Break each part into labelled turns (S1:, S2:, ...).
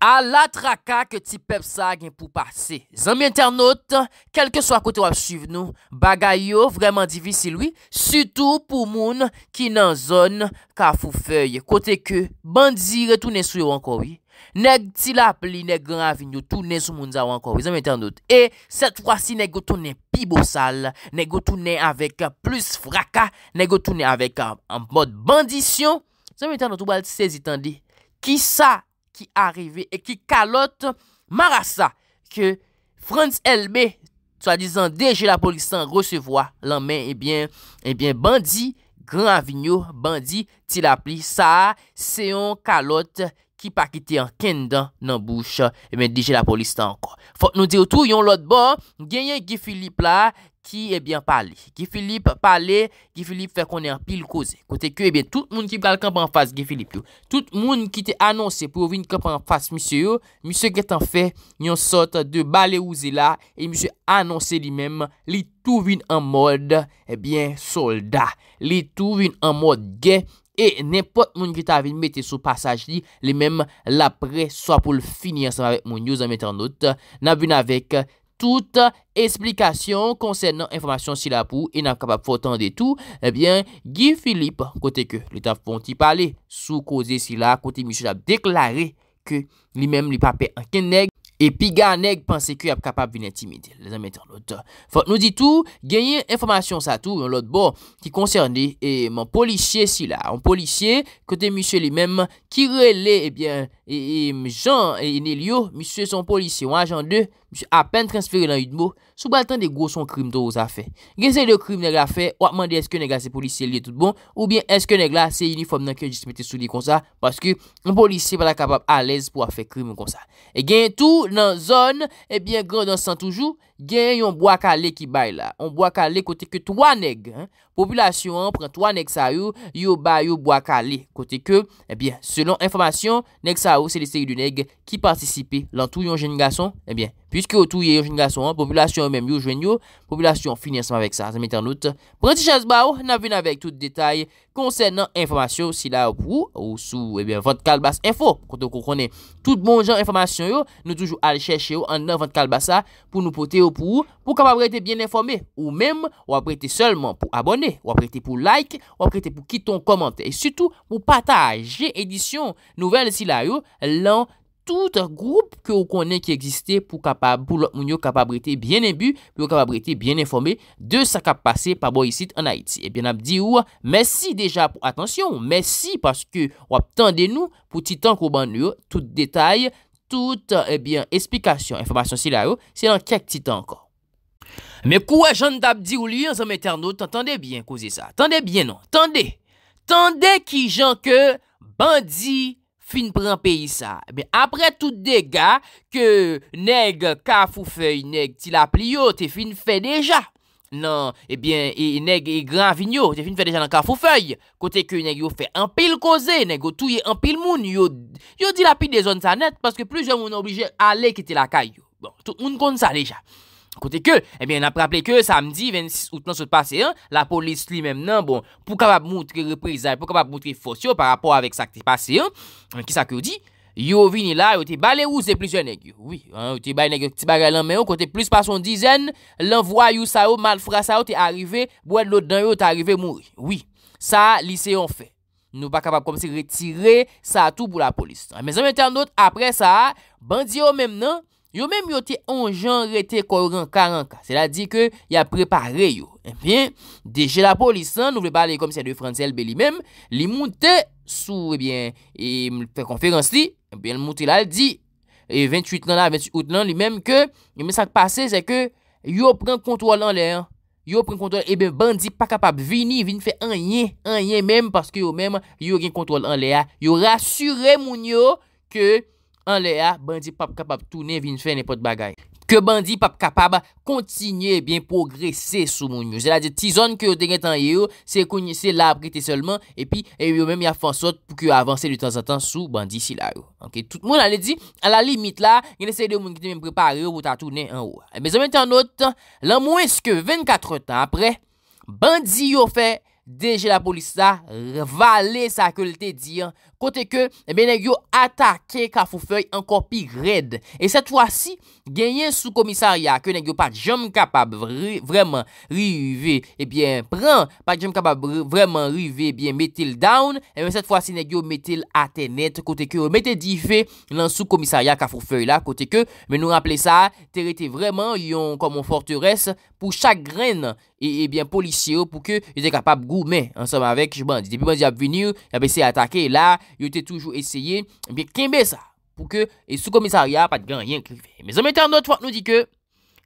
S1: A la traka ke ti pep sa gen pou pase. Zanmye internot, kelke so akote wap suiv nou, bagay yo vreman divisi lwi, sutou pou moun ki nan zon ka fou fey. Kote ke bandzire tou ne sou yo wanko wii, neg ti la pli neg gran avinyo tou ne sou moun za wanko wii, zanmye internot. E, set fwa si neg go tou ne pi bo sal, neg go tou ne avek plus fraka, neg go tou ne avek an bod bandisyon, zanmye internot, ou bal sezi tan di, ki sa, ki arive, e ki kalote marasa, ke Franz Elbe, tsa dizan, deje la polistan, resevoa lanmen, e eh bien, e bien, bandi, Gran Avignon, bandi, ti la pli, sa, seyon kalote, ki pa kite an ken dan nan bouche, e eh ben, deje la polistan anko. Fok nou deyo tou, yon lot bon, genyen Gifilipla, Ki ebyen eh pale, Gifilip pale, Gifilip fe konen pil koze. Kote kyo ebyen eh tout moun ki kal kampan fas Gifilip yo. Tout moun ki te anonsen pou vin kampan fas misyo yo, misyo getan fe, nyon sot de bale ou zila, e misyo anonsen li menm, li tou vin an mod, ebyen solda. Li tou vin an mod gen, e nepot moun ki te avin mette sou pasaj li, li menm la pre, so apol finye, sa mwen yo zan mette an not, nan vin avek Gifilip. tout esplikasyon eh konsenant informasyon sila pou inakabap fotan de tou, ebyen, Guy Philippe, kote ke l'Etat fonti pale, sou koze sila kote misyo la deklare ke li mem li pape an ken neg, Epi ga neg panse ki ap kapab vini timide. Le zan mette an noto. Fote nou di tou. Genye informasyon sa tou. Yon lot bo. Ki konsernde. Eman polisye si la. An polisye. Kote misye li mem. Ki rele ebyen. Eh Eman e, jan ene li yo. Misye son polisye. Wan jan de. Misye apen transferi nan yon bo. Sou batan de gwo son krim to ou zafè. Genye se de krim neg la fè. Ou ap mande eske neg la se polisye li tout bon. Ou bien eske neg la se uniform nan ke jist mette sou li kon sa. Paske. An polisye pala kapab alèz pou a fè krim nan zon, ebyen eh gwa nan san toujou, gen yon boakale ki bay la yon boakale kote ke 3 neg populasyon pren 3 neg sa yo yo bay yo boakale kote ke ebyen eh selon informasyon neg sa yo se lise yon neg ki participe lan tou yon gen nga son ebyen eh pwiske tou yon gen nga son populasyon men yo jwen yo populasyon finye ansama vek sa branti chans ba yo na ven avek tout detay konsen nan informasyon si la ou pou ou sou ebyen eh 24 bas info kote ou kon kone tout bon jan informasyon yo nou toujou ale chèche yo an nan 24 basa pou nou pote yo Pou kapabrete bien informe ou mem waprete selman pou abone, waprete pou like, waprete pou kiton komante Et suto pou pataje edisyon nouvel si la yo lan tout groupe ke ou konen ki egiste pou kapabrete bien imbu Pou kapabrete bien informe de sa kap pase pa boyisit an Haiti Ebyen eh ap di ou, mersi deja pou atensyon, mersi paske wap tende nou pou titan kou ban yo tout detay tout, ebyen, eh eksplikasyon, informasyon si non, eh la yo, si lan kek ti tan kon. Me kwa jan dap di ou li, an zan metan nou, tan tende byen kouzi sa. Tende byen nou, tende, tende ki jan ke, bandi, fin pran peyi sa. Ebyen, apre tout de ga, ke neg, kaf ou fey, neg ti la pliyo, te fin fey deja. Nan, ebyen, e, e neg e gran vinyo, te fin fè dejan anka fou fèy, kote ke neg yo fè anpil koze, neg yo touye anpil moun, yo di la pi de zon sanet, paske plus yo moun oblige ale kete la kay yo, bon, tout moun kon sa deja. Kote ke, ebyen, apre aple ke, samdi, 26 out nan sot pase, la polis li mem nan, bon, pou kapap moutre repreza, pou kapap moutre fosyo par rapport avek sa ki pase, ki sa ki yo di? Yo vini la, yo te bale ou se plisye negyo. Oui, yo te bale negyo, te bale lanmeyo, kote plis pa son dizen, lanvwa yo sa yo, malfra sa yo, te arrive, boued lo dan yo, te arrive mouri. Oui, sa liseyon fe. Nou pa kapap komse retire, sa tou pou la polis. Me zanmete an not, apre sa, bandi yo mem nan, yo mem yo te anjan rete koran karanka. Se la di ke, ya prepare yo. Ebyen, eh deje la polisan, nou ve ba ale komisè de Fransel be eh li menm, eh li moun te sou ebyen, e moun fe konferans li, ebyen moun te la li di, e 28 nan la, 28 nan li menm ke, yon mè sa kpase se ke, yon pren kontrol an le an, yon pren kontrol, ebyen bandi pa kapap vini, vini fe anyen, anyen menm, paske yon menm, yon gen kontrol an le a, yon rasyure moun yo, ke an le a, bandi pa kapap toune, vini fe ne pot bagay. ke bandi pap kapab kontinye ebyen progresye sou moun yo. Zela di tizon ke yo denye tan yo, se konye se la aprete solman, epi e yo menm ya fansot pou ki yo avanse li tansan tan sou bandi si la yo. Tout moun ale di, a la limite la, genese yede moun ki te menm prepare yo pou ta toune an ou. Bezomen te anot, lan moun eske 24 tan apre, bandi yo fè, Dèjè la polis la, valè sa kèl tè diyan. Kote kè, mè eh nè gyo atakè kafou fèy ankon pi red. Et sè t'wa si, genyen sou komissarya, kè nè gyo pat jom kapab vreman rive, ebyen eh pran, pat jom kapab vreman rive, ebyen eh metèl down, ebyen sè t'wa si nè gyo metèl atè net, kote kè, mè tè di fè nan sou komissarya kafou fèy la, kote kè, mè nou rappelè sa, tè rè tè vreman yon komon fortè res, pou chak gren nan, et, bien policiers pour que ils étaient capables goumer ensemble avec bandi. bandit. Depuis bandit a venu, il a essayé attaquer là, ils ont toujours essayé de eh bien kembe ça pour que et sous commissariat pas de grand rien qui Mais en autre fois, fois nous dit que et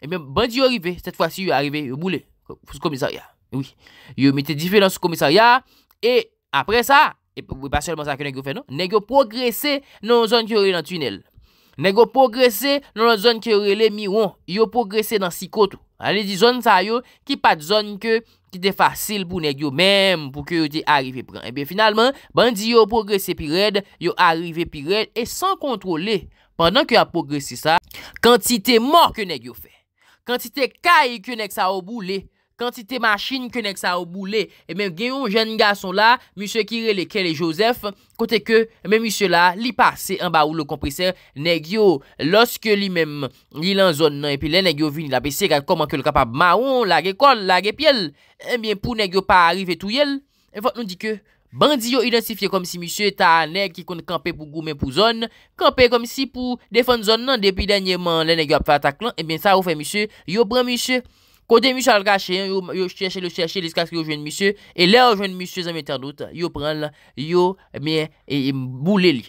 S1: eh bien est arrivé, cette fois-ci il est arrivé, il boulé sous commissariat. Oui, il mettait différents sous commissariat et après ça, et pas seulement ça que nèg fait non, nèg progressé dans zone qui est dans tunnel. Nèg progressé dans zone qui est relé miron, il progressé dans sikoto. An e di zon sa yo ki pat zon ke ki te fasil pou neg yo menm pou ke yo te arive pran. E eh be finalman, bandi yo progresi pi red, yo arive pi red, e san kontrole, pandan ke yo a progresi sa, kantite mor ke neg yo fe, kantite kaye ke neg sa obou le, Kantite machin ke nek sa ou boule, e men genyon jen nga son la, misyo kire le ke le josef, kote ke, men misyo la, li pase en ba ou lo kompriser, negyo, loske li men, li lan zon nan, epi le negyo vin la, pe se ka koman ke l kapap maron, la ge kol, la ge piel, e eh men pou negyo pa arrive tou yel, e vot nou di ke, bandi yo identifiye kom si misyo, ta neg ki kon kante kampe pou groumen pou zon, kampe kom si pou defon zon nan, depi denyeman le negyo ap fata klan, e men sa ou fe misyo, yo bran misyo, Kote misyo al gache, yo cheshe le cheshe le skas yo jwen misyo, e le yo jwen misyo zanmèter dout, yo pran la, yo mè, e mboule li,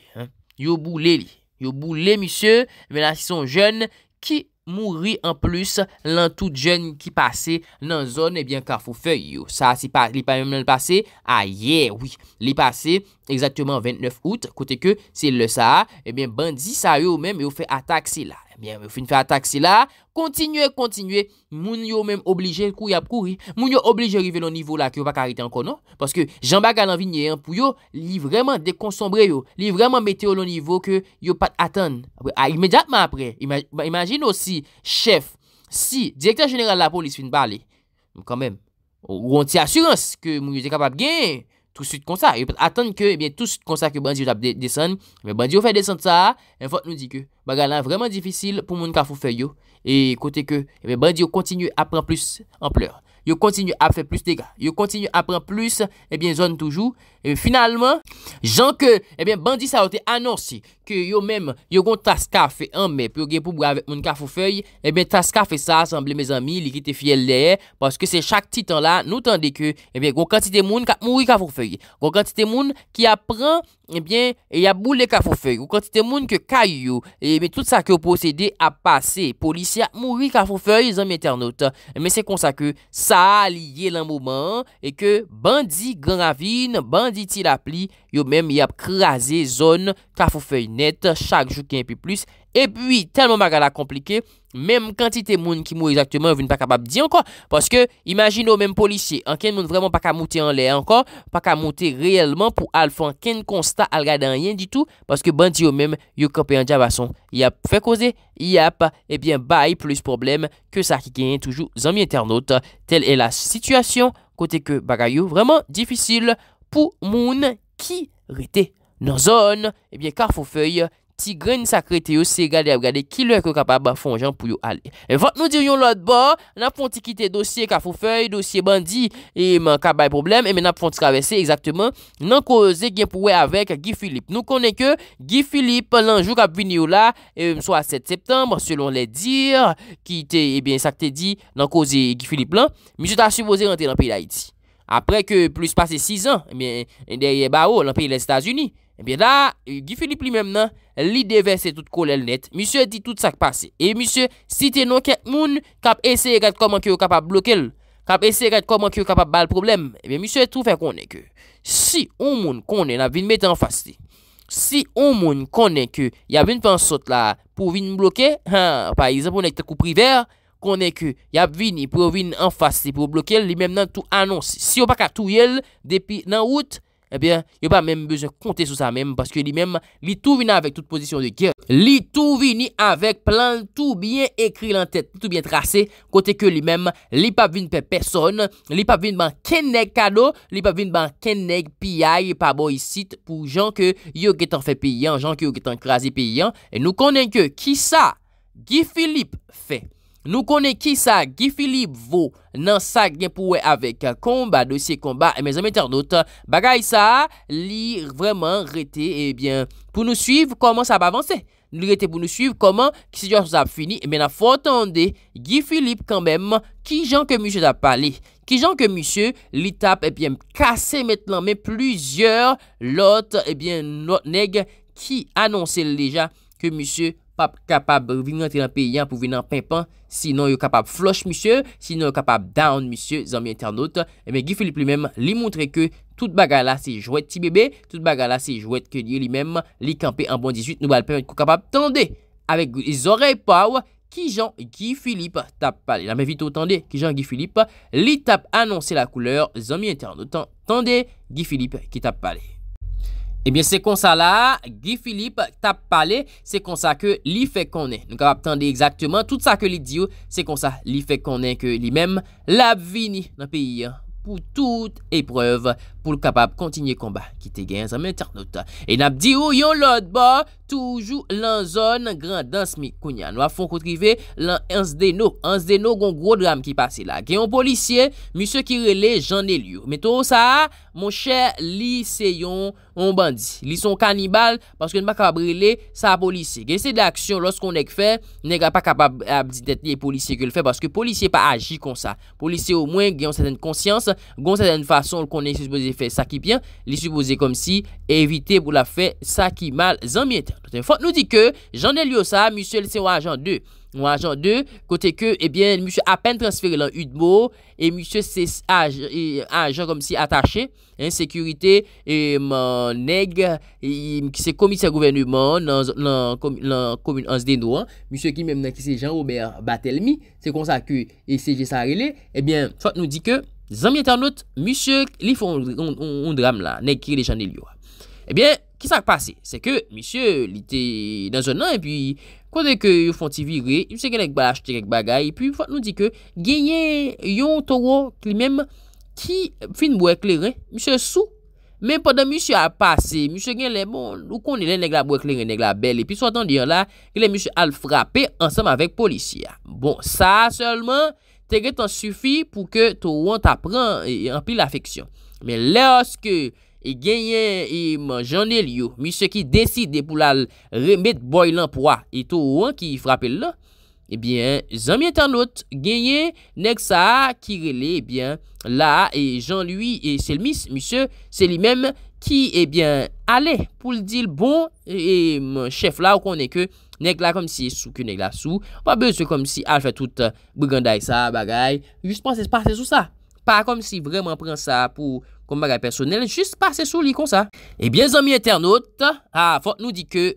S1: yo mboule li, yo mboule misyo, mena si son jen ki mouri an plus lan tout jen ki pase nan zon, ebyen eh karfou fey yo, sa li pa mèmen le pase, a ah, ye, oui, li pase, eksatèman 29 out, kote ke se le sa, ebyen eh bandi sa yo mèmen yo fe atak se la, Mwen fin fè a tak si la, kontinue, kontinue, moun yo mèm oblije kouy ap kouy, moun yo oblije rive lon nivou la ki yo pa karite non? an konon, paske jambak an anvinye an pou yo li vreman dekonsombre yo, li vreman meteo lon nivou ke yo pat atan. A imedatman apre, imajin yo si chef, si direktor general la polis fin pale, kanmèm, ou onti asurans ke moun yo dekabab genye, tout de suite comme ça. Il peut attendre que, eh bien, tout de suite comme ça que Bandi tape descendre. Mais va fait descendre ça, et faut nous dit que, Bagala, là vraiment difficile pour mon ka faut faire yo. Et côté que, eh bien, continue à prendre plus en pleurs. » yo kontinu ap fè plus degat, yo kontinu ap pran plus, ebyen eh zon toujou, ebyen finalman, jan ke, ebyen eh bandi sa wote anonsi, ke yo menm, yo kon tas ka fè anme, pi yo gen pou bou avè moun kafou fèy, ebyen eh tas ka fè sa, asamble mè zanmi, likite fiel le, paske se chak titan la, nou tande ke, ebyen gwo kantite moun, moun wikafou fèy, gwo kantite moun, ki ap pran, Ebyen, eh e yap boule kafoufey, ou konti temoun ke kay yo, ebyen tout sa ke ou posede ap pase, polisi ap mouri kafoufey, zanm internot. Ebyen, se konsa ke sa liye lan mouman, e ke bandi gravine, bandi ti la pli, yo menm yap kraze zanm. Trafaut feuille nette, chaque jour qui a un peu plus. Et puis, tellement baga à compliqué même quantité de monde qui mou exactement, je pas capable de dire encore. Parce que, imaginez au même policier, en qu'il y vraiment pas qu'à monter en l'air encore, pas qu'à monter réellement pour qu'il fasse aucun constat, rien du tout. Parce que, bandi ou même, il y a un copain de il y a causer il a pas, et eh bien, il plus problème que ça qui gagne toujours dans internautes. Telle est la situation, côté que, ma vraiment difficile pour moun qui nan zon, ebyen, karfou fey, ti gren sakrete yo se gade ap gade, ki lèk yo kapap ba fonjan pou yo ale. E vat nou diryon lòt ba, nan fon ti kite dosye karfou fey, dosye bandi, eman, kabay problem, emen nan fon ti kavesse, ekzakteman, nan koze genpouwe avèk Gi Philippe. Nou konen ke, Gi Philippe, lanjou kap vini yo la, emen, swa 7 septembre, selon lè dir, kite, ebyen, sakte di, nan koze Gi Philippe lan, miso ta suppose rente nan peyi la iti. Apre ke plus pase 6 an, emen, derye ba ou, lan peyi la Ebe non, non eh la, Gifilip li mem nan, li devese tout kolel net, misyo e di tout sak pase. E misyo, si te nou ket moun, kap ese e gade koman ki yo kapab bloke l, kap ese e gade koman ki yo kapab bal problem, ebe misyo e tou fe konen ke, si ou moun konen ap vin mette an fasli, si ou moun konen ke, ya vin pen sot la pou vin bloke, ha, pa, izan pou nek te koupri ver, konen ke, ya vin, i pou vin an fasli pou bloke l, li mem nan tou anonsi. Si yo pa katou yel, depi nan wout, ebyen, yon pa mèm bezè kontè sou sa mèm, paske li mèm li tout vini avèk tout posisyon de kè. Li tout vini avèk plan tout biyen ekri lan tèt, tout biyen trase, kote ke li mèm li pa vin pe person, li pa vin ban kenèk kado, li pa vin ban kenèk piyay, pa bo yisit pou jan ke yon ketan fe piyan, jan ke yon ketan krasi piyan, e nou konen ke ki sa, ki Filip fe. Nou konen ki sa Gifilip vo nan sa genpouwe avek komba dosye komba. E men zanm enter not bagay sa li vreman rete e bien pou nou suiv koman sa ba avanse. Li rete pou nou suiv koman ki se diyon sa fini. E men a fote onde Gifilip kanmen ki jan ke musye da pale. Ki jan ke musye li tap e eh bien kase metlan. Men pluzyor lot e bien neg ki anonse leja ke musye. pap kapab vin nan peyyan pou vin nan peypan sinon yo kapab floch misye sinon yo kapab down misye zami internaut e me Gifilip li mèm li moutre ke tout bagala se jwet ti bebe tout bagala se jwet ke li mèm li kampe an bon 18 nou bal peyman ko kapab tande avek zorey paw ki jan Gifilip tap pale la me vito tande ki jan Gifilip li tap anonse la kouleur zami internaut tande Gifilip ki tap pale Ebyen, se kon sa la, Guy Philippe tap pale, se kon sa ke li fe konen. Nou ka ap tende exactement, tout sa ke li diyo, se kon sa, li fe konen ke li menm, la vini nan peyi, pou tout epreuve. pou l kapab kontinye komba. Ki te gen yon zanmen ternote. E nap di ou yon lot ba, toujou lan zon nan grandans mi kounya. Nou a fon kou trive lan ens deno. Ens deno gon gro dram ki pase la. Gen yon polisye, misyo ki rele, jan de liyo. Meto ou sa, mon chè, li se yon, yon bandi. Li son kanibal, paske nan pa kapab rele, sa polisye. Gen se de aksyon, los kon ek fe, nen ka pa kapab abdi det ni polisye ke l fe, paske polisye pa agi kon sa. Polisye ou mwen gen yon sèden konsyans, gon sèden f fe sakipyan, li supose kom si evite pou la fe sakimal zanmietan. Fote nou di ke, jan de liyo sa, misyo lise wajan de wajan de, kote ke, ebyen eh misyo apen transfere lan yudmo e misyo se e ajan kom si atache, en sekurite e man neg e ki se komise gouvernement nan komine ans denouan misyo ki menm nan ki se jan ouber batel mi, se konsa ku e seje sa rele, ebyen, eh fote nou di ke Zanmye tarnot, misye li fon un dram la, nek kire de chanel yo a. Ebyen, ki sa k pase? Se ke, misye li te dan zon nan, epi kone ke yo fon ti vire, misye gen ek balach tirek bagay, epi nou di ke, genyen yon toro kli mem ki fin bou ekleren, misye sou, men poden misye a pase, misye gen le bon, nou koni le neg la bou ekleren, neg la bel, epi sou atan diyo la, genye misye al frape, ansam avek polisi a. Bon, sa seulement, Tere tan sufi pou ke tou wan ta pran e, e ampli la feksyon. Men lerske e genyen e man janel yo, misyo ki deside pou la remet boy lanpwa, e tou wan ki frape l la, ebyen zanmye tan not genyen nek sa ki rele, ebyen la e jan luy e selmis, misyo, seli menm ki ebyen ale pou l di l bon, e, e mwen chef la ou konen ke genyen. Nèk la kom si sou ke nèk la sou, pa be sou kom si al fè tout euh, buganda y sa bagay, jist pan se passe sou sa. Pa kom si vreman pran sa pou kom bagay personel, jist passe sou li kon sa. Ebyen eh zami eternote, a fote nou di ke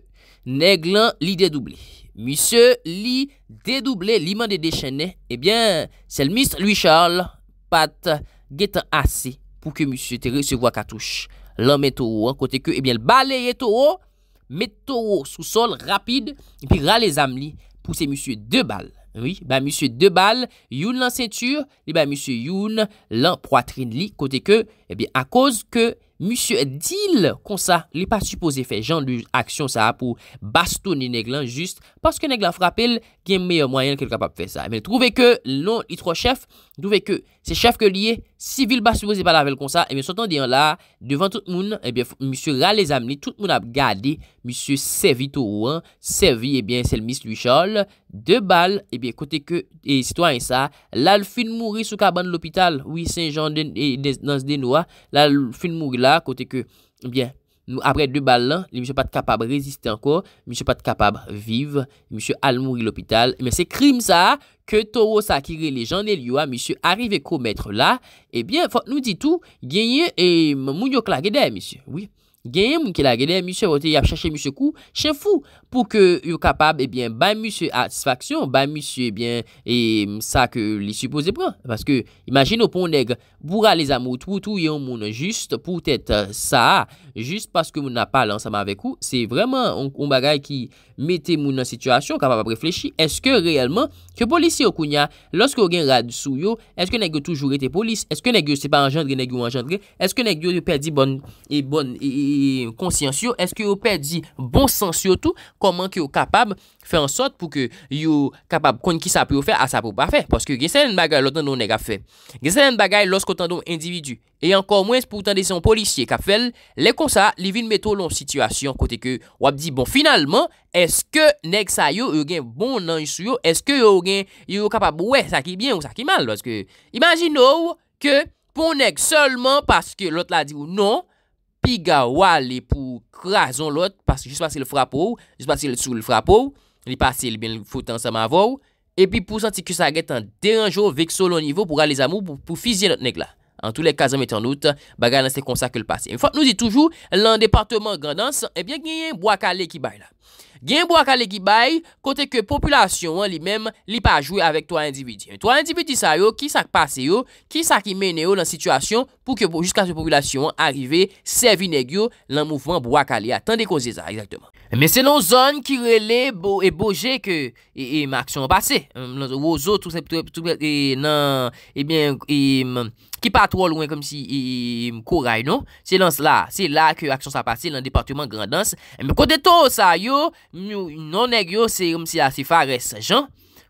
S1: nèk lan li dedoublé. Mise li dedoublé, li mande de chenè, ebyen eh sel mist Louis Charles pat getan ase pou ke mise teri se vwa katouche. Lame to ou, kote ke ebyen eh balèye to ou, Meto sou sol rapide Pi rale zam li Pouse monsie de bal Monsie de bal Youn lan sentur Monsie youn lan poitrine li Kote ke Eh bien, à cause que monsieur deal comme ça, il n'est pas supposé faire genre d'action ça pour bastonner Néglin, juste parce que Néglan frappe, il y a un meilleur moyen qu'il est capable de faire ça. Mais trouvez que non, il trois chefs, trouvez que ces chef que lié, civil pas supposé la avec comme ça, et eh bien, surtout dire là, devant tout le monde, eh bien, monsieur ra les amis, tout le monde a gardé monsieur Servito, hein, Servi, eh bien, c'est le Miss Luchol, deux balles, eh bien, côté que, et citoyen ça, l'alphine mourit sous cabane de l'hôpital, oui, Saint-Jean, eh, des noirs la fin mourir là côté que bien après deux balles là monsieur pas capable résister encore monsieur pas capable vivre monsieur al mourir l'hôpital mais c'est crime ça que Toro Sakiri, les gens lui lieux monsieur arrive commettre là Eh bien faut nous dit tout gagnez, et monsieur la gede, monsieur oui gagnez, que la gede, monsieur, vous avez cherché monsieur coup, chef fou, pou ke yon kapab, ebyen, eh ba musye atisfaksyon, ba musye, ebyen, eh e msa ke li suppose pran. Paske, imajin nou pon neg, boura le zamo, toutou yon moun jist, pou tèt euh, sa, jist paske moun apal ansama vek ou, se vreman on bagay ki mette moun an sitwasyon, kapap ap reflechi, eske realman, ke polisi yo kounya, loske yon gen rad sou yo, eske neg yo toujou rete polis, eske neg yo se pa anjandre, neg yo anjandre, eske neg yo yo perdi bon e konsyansyo, eske yo perdi bonsansyo tou, Koman ki yo kapab fè an sot pou ke yo kapab kon ki sa pou yo fè a sa pou pa fè. Paske gen sè yon bagay lotan nou neg a fè. Gen sè yon bagay losk otan don individu. E ankon mwen se pou otan desyon polisye. Kapfel, le kon sa, li vin meto lon situasyon kote ke wap di, bon, finalman, eske neg sa yo, yo gen bon nan isu yo, eske yo gen, yo yo kapab, wè, sa ki bien ou sa ki mal. Imagin nou ke pou neg solman paske lot la di ou non, Figa wale pou krason lot, Jist pasil frapou, Jist pasil sou frapou, Li pasil bin foutan sa ma vou, E pi pou santi ki sa get an deranjou, Vek solon nivou pou gale zamou, Pou fizye not neg la. An tou lek kazan metan lout, Bagay nan se konsa ke l pasi. E mi fote nou di toujou, Lan departement grandans, E eh bie genye bo akale ki bay la. Gen Boakale ki bay, kote ke populasyon an li mem li pa jwe avèk 3 individyen. 3 individyen sa yo, ki sa ki pase yo, ki sa ki mene yo nan sitwasyon pou ke jiska se populasyon an arrive, se vi negyo nan mouvman Boakale. Aten de konze za, ekakteman. Mè se non zon ki rele e boje ke im e, e, aksyon an pase. Mè se non zon ki rele boje ke im aksyon an pase. Ki pa tro lwen kom si mkou e, ray nou, se lan se la, se la ke aksyon sa pasi lan departement grandans. E, mwen kote to sa yo, nou neg yo se kom si la se fare se jan,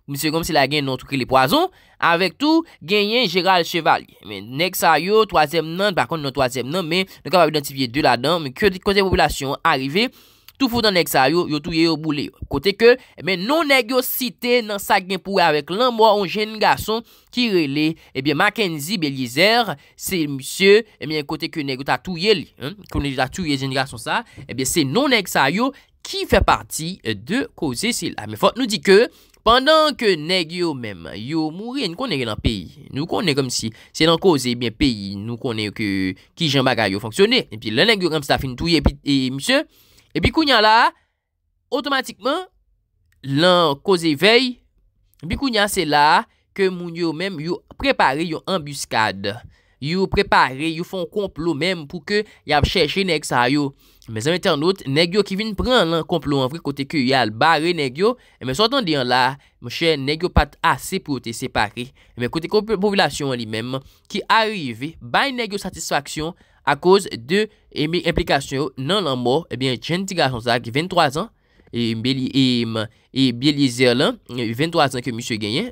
S1: mwen se kom si la gen nou tukri le poazon, avek tou genyen Gerald Chevalier. Mwen neg sa yo, toazem nan, par kont nou toazem nan, men nou ka pa bi dantivye de la dan, men kote population arive. Tou foudan neg sa yo, yo touye yo boule. Kote ke, men non neg yo site nan sa genpouwe avek lan mwa on jen gason ki rele. Ebyen, Makenzi Belizer, se msye, emyen kote ke neg yo ta touye li. Konen yo ta touye jen gason sa. Ebyen, se non neg sa yo ki fe parti de koze sila. Ah, Me fote nou di ke, pandan ke neg yo men yo mwri, nou konen yo nan peyi. Nou konen yo kom si. Se nan koze, ebyen peyi, nou konen yo ki jen baga yo fonksyone. Ebyen, le neg yo kom sa fin touye. Ebyen, msye, E bi kounyan la, otomatikman, lan koze vey, bi kounyan se la ke moun yo menm yo prepare yo ambuskade. Yo prepare, yo fon konplo menm pou ke yav chèche nek sa yo. Me zanmète anot, negyo ki vin pran lan konplo anvri kote ke yal bare negyo, e men sotan diyan la, mwen chè negyo pat ase pou te separe. E men kote konpopolasyon li menm ki arive bay negyo satisfaksyon, A kouz de mi eh implikasyon nan lan mou, jen ti gajon sa ki 23 an, e biye lizer lan, 23 an ke mi se genyen,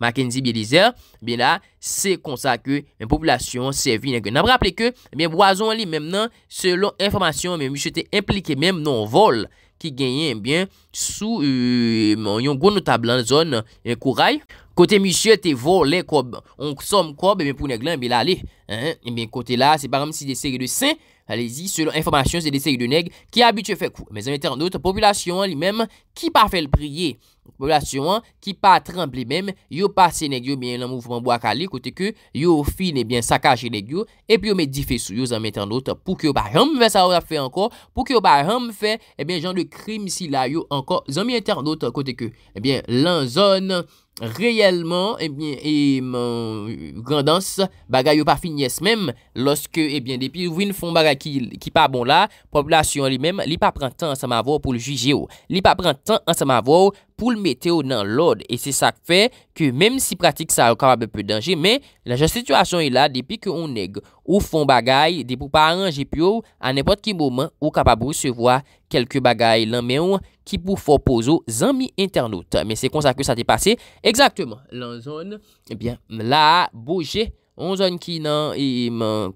S1: ma kenzi biye lizer, biye la se konsa ke poplasyon se vi. Nan ap rappele ke, boazon li menm nan, selon informasyon eh mi se te implike menm nan vol, ki genye mbyen eh sou euh, yon goun notab lan zon kouray. Kote miche te vo le kob, onk som kob, bebe pou neg lan bebe la le. Ebe kote la, se param si de sege de sen, alezi, selon informasyon se de sege de neg, ki abitue fe kou. Me zanete an doutre, popylasyon li mem, ki pa fel priye, Poblasyon an ki pa tremble mèm Yo pa sè neg yo mè nan mouvman bo akali Kote ke yo fin ebyen sakage neg yo Epi yo mè di fè sou yo zanmèten anot Pou ki yo ba ram fè sa ou zafè anko Pou ki yo ba ram fè ebyen jan de krim si la Yo anko zanmèten anot kote ke Ebyen lan zon nan Reyelman, ebyen, e grandans bagay yo pa finyes menm, loske ebyen depi ou vin fon bagay ki pa bon la, populasyon li menm li pa pran tan an samavou pou li juji yo, li pa pran tan an samavou pou oh, li mete yo nan lod, e se sa fe ke menm si pratik sa yo kapab pou denje, men la je situasyon e la depi ke ou neg ou fon bagay, depi ou pa an jepyo, an epot ki mouman ou kapab ou se vwa kelke bagay lan menm, ki pou fòpouzo zanmi internot. Men se konsa ke sa te pase, egzaktèman, lan zon, ebyen, eh m la boje, lan zon ki nan e,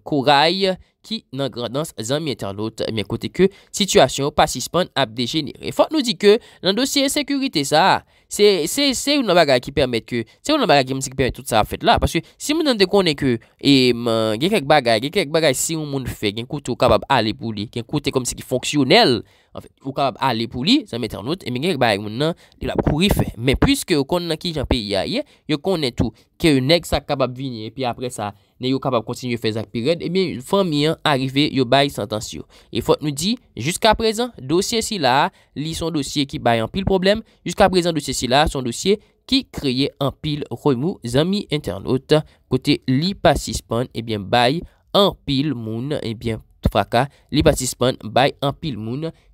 S1: koray, ki nan grandans zanmi internot, men kote ke, situasyon ou pasispan ap dejenir. E fòp nou di ke, lan dosye sekurite sa, se yon nan bagay ki permèt ke, se yon nan bagay ki mse ki permèt tout sa fèt la, paske, si m nan dekone ke, e men, gen kèk bagay, gen kèk bagay si yon moun fè, gen kote ou kabab ale boulè, gen kote kom se ki fonksyonel, ou kabab ale pou li, zanm internaut, eme genk bay moun nan, li la kouri fe, men pwiske yo kon nan ki janpe ya ye, yo kon netou, ke yo nek sa kabab vinye, epi apre sa, ne yo kabab kontinye fe zak piret, eme yon fwa mi an, arive, yo bay santans yo. E fwa nou di, jiska prezen, dosye si la, li son dosye ki bay an pil problem, jiska prezen dosye si la, son dosye ki kreye an pil, koy mou, zanmi internaut, kote li pasispan, ebyen bay an pil moun, ebyen fwa ka, li pasispan bay an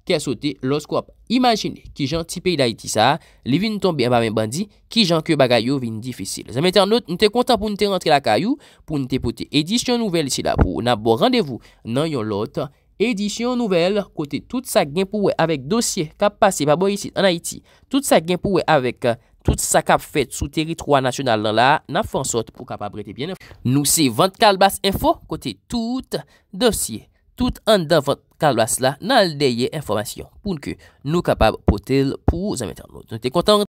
S1: Kè sote, lòs ko ap imagine ki jan ti peyi da iti sa, li vi nou ton bi an ba men bandi, ki jan ke bagay yo vi nou difisil. Zanmète an not, nou te kontan pou nou te rentre la kayou, pou nou te pote edisyon nouvel si la pou. Na bo randevou nan yon lot, edisyon nouvel, kote tout sa gen pou we avèk dosye kap pase pa bo iti an Haiti. Tout sa gen pou we avèk tout sa kap fèd sou teritro anasyonal nan la, nan fon sote pou kap ap brete bien. Nou se vant kal bas info kote tout dosye. Tout an dan vat kalwa sla nan l deye informasyon pou n ke nou kapab potel pou zanmetan nou. Nou te kontant!